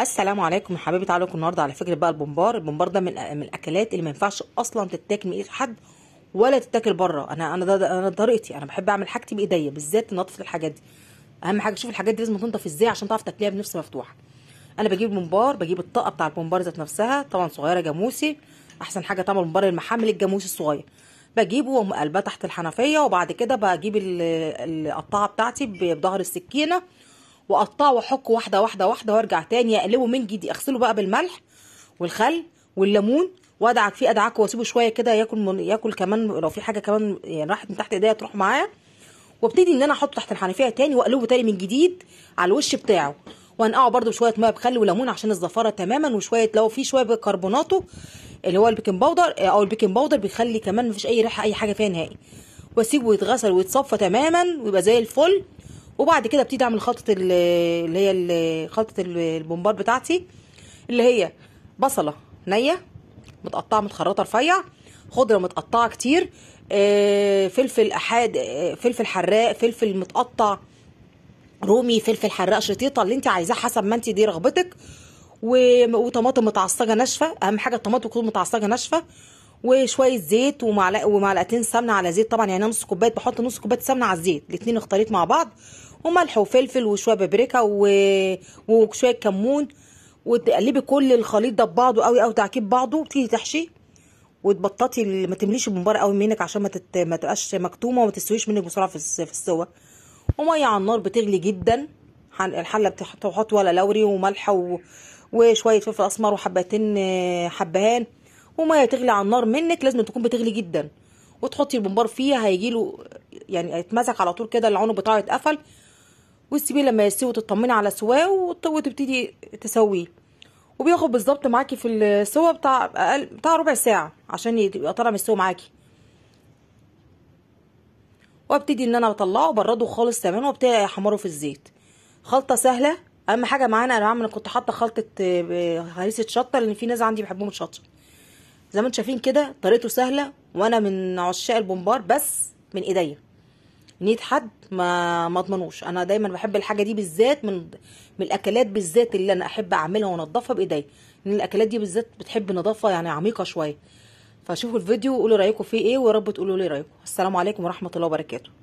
السلام عليكم يا حبايبي تعالوا لكم النهارده على فكره بقى البومبار البومبار ده من من الاكلات اللي ما ينفعش اصلا تتاكل من ايد حد ولا تتاكل بره انا انا ده انا طريقتي انا بحب اعمل حاجتي بايديا بالذات نظافه الحاجات دي اهم حاجه تشوف الحاجات دي لازم تنضف ازاي عشان تعرف تاكليها بنفس مفتوحه انا بجيب البومبار بجيب الطاقه بتاع البومبار ذات نفسها طبعا صغيره جاموسي احسن حاجه طبعا البومبار المحمل الجاموسي الصغير بجيبه واقوم تحت الحنفيه وبعد كده بجيب القطعه بتاعتي بظهر السكينه واقطعه واحكه واحده واحده واحده وارجع تاني اقلبه من جديد اغسله بقى بالملح والخل والليمون وادعك فيه ادعك واسيبه شويه كده ياكل من ياكل كمان لو في حاجه كمان يعني راحت من تحت ايديا تروح معايا وابتدي ان انا احطه تحت الحنفيه تاني واقلبه تاني من جديد على الوش بتاعه وهنقعه برده بشويه ميه بخل وليمون عشان الزفاره تماما وشويه لو في شويه بيكربوناته اللي هو البيكنج باودر آه، او البيكنج باودر بيخلي كمان مفيش اي ريحه اي حاجه فيها نهائي واسيبه يتغسل ويتصفى تماما ويبقى زي الفل وبعد كده ابتدي اعمل خلطه اللي هي خلطه البومبار بتاعتي اللي هي بصله نيه متقطعه متخرطه رفيع خضره متقطعه كتير آه، فلفل احاد آه، فلفل حراق فلفل متقطع رومي فلفل حراق شطيطه اللي انت عايزاه حسب ما انت دي رغبتك وطماطم متعصجه ناشفه اهم حاجه الطماطم تكون متعصجه ناشفه وشويه زيت ومعلقه ومعلقتين سمنه على زيت طبعا يعني نص كوبايه بحط نص كوبايه سمنه على الزيت الاثنين اختليط مع بعض وملح وفلفل وشويه بابريكا و... وشويه كمون وتقلبي كل الخليط ده ببعضه قوي قوي تعكيب بعضه وتيجي تحشي وتبططي ما تمليش الممبار قوي منك عشان ما, تت... ما تبقاش مكتومه وما تستويش منك بسرعه في, في السوا وميه يعني على النار بتغلي جدا الحله بتحط ولا لوري وملح و... وشويه فلفل اسمر وحبتين آه، حبهان وميه تغلي على النار منك لازم تكون بتغلي جدا وتحطي البمبار فيها هيجيله يعني هيتمسك على طول كده العنق بتاعه يتقفل وتسيبيه لما يستوي وتطمني على سواه وتبتدي تسويه وبياخد بالظبط معاكي في السوا بتاع اقل بتاع ربع ساعه عشان يبقى طالع مستوي معاكي وابتدي ان انا اطلعه وبرده خالص تمام وابتدي احمره في الزيت خلطه سهله اهم حاجه معانا انا بعمل كنت حاطه خلطه آه، هريسه شطه لان في ناس عندي بيحبوهم شطه زي ما انتم شايفين كده طريقته سهله وانا من عشاق البومبار بس من ايديا نيد حد ما ما اضمنوش انا دايما بحب الحاجه دي بالذات من من الاكلات بالذات اللي انا احب اعملها وانضفها بايدي لان الاكلات دي بالذات بتحب نظافه يعني عميقه شويه فشوفوا الفيديو وقولوا رايكم فيه ايه ويا رب تقولوا لي رايكم السلام عليكم ورحمه الله وبركاته